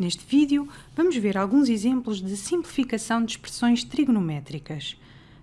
Neste vídeo, vamos ver alguns exemplos de simplificação de expressões trigonométricas.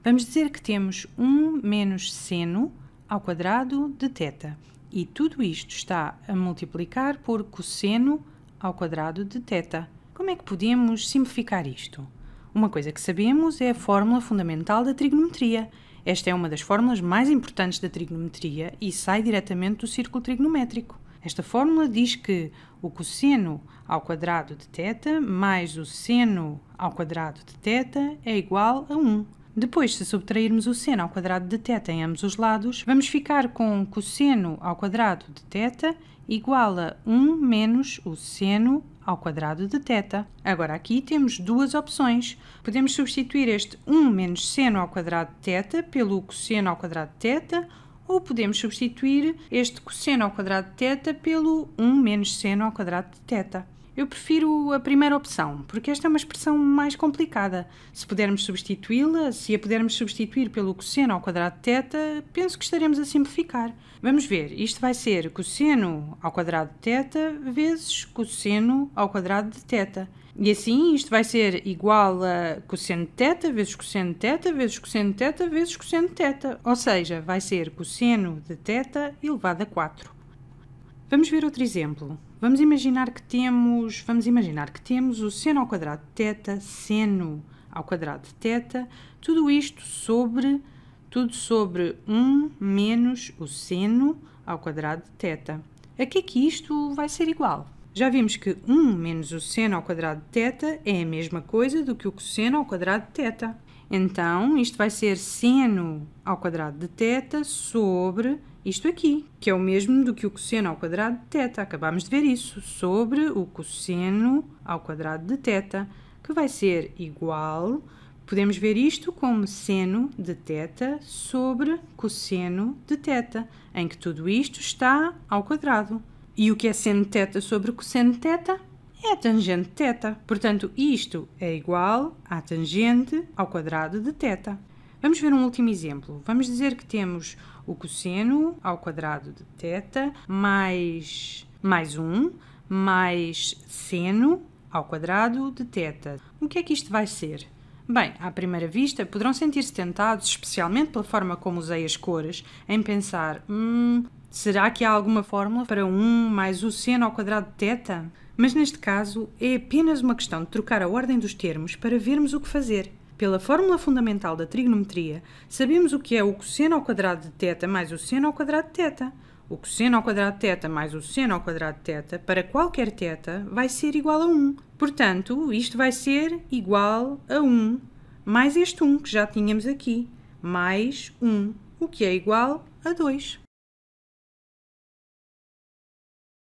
Vamos dizer que temos 1 menos seno ao quadrado de teta e tudo isto está a multiplicar por cosseno ao quadrado de teta. Como é que podemos simplificar isto? Uma coisa que sabemos é a fórmula fundamental da trigonometria. Esta é uma das fórmulas mais importantes da trigonometria e sai diretamente do círculo trigonométrico. Esta fórmula diz que o cosseno ao quadrado de teta mais o seno ao quadrado de teta é igual a 1. Depois, se subtrairmos o seno ao quadrado de teta em ambos os lados, vamos ficar com cosseno ao quadrado de teta igual a 1 menos o seno ao quadrado de teta. Agora aqui temos duas opções. Podemos substituir este 1 menos seno ao quadrado de teta pelo cosseno ao quadrado de teta ou podemos substituir este cosseno ao quadrado de θ pelo 1 menos seno ao quadrado de θ. Eu prefiro a primeira opção, porque esta é uma expressão mais complicada. Se pudermos substituí-la, se a pudermos substituir pelo cosseno ao quadrado de teta, penso que estaremos a simplificar. Vamos ver, isto vai ser cosseno ao quadrado de teta vezes cosseno ao quadrado de teta E assim isto vai ser igual a cosseno de teta vezes cosseno de teta vezes cosseno de teta vezes cosseno de teta, ou seja, vai ser cosseno de teta elevado a 4. Vamos ver outro exemplo. Vamos imaginar que temos, vamos imaginar que temos o seno ao quadrado de teta, seno ao quadrado de teta, tudo isto sobre tudo sobre 1 menos o seno ao quadrado de teta. A que é que isto vai ser igual? Já vimos que 1 menos o seno ao quadrado de teta é a mesma coisa do que o cosseno ao quadrado de teta. Então, isto vai ser seno ao quadrado de teta sobre isto aqui, que é o mesmo do que o cosseno ao quadrado de θ. Acabámos de ver isso, sobre o cosseno ao quadrado de θ, que vai ser igual, podemos ver isto como seno de θ sobre cosseno de θ, em que tudo isto está ao quadrado. E o que é seno de θ sobre cosseno de θ? é tangente θ. Portanto, isto é igual à tangente ao quadrado de θ. Vamos ver um último exemplo. Vamos dizer que temos o cosseno ao quadrado de θ mais, mais 1 mais seno ao quadrado de θ. O que é que isto vai ser? Bem, à primeira vista, poderão sentir-se tentados, especialmente pela forma como usei as cores, em pensar: hum, será que há alguma fórmula para 1 mais o seno ao quadrado de θ? Mas neste caso, é apenas uma questão de trocar a ordem dos termos para vermos o que fazer. Pela fórmula fundamental da trigonometria, sabemos o que é o cosseno ao quadrado de θ mais o seno ao quadrado de θ. O cosseno ao quadrado de θ mais o seno ao quadrado de θ para qualquer θ vai ser igual a 1. Portanto, isto vai ser igual a 1 mais este 1 que já tínhamos aqui, mais 1, o que é igual a 2.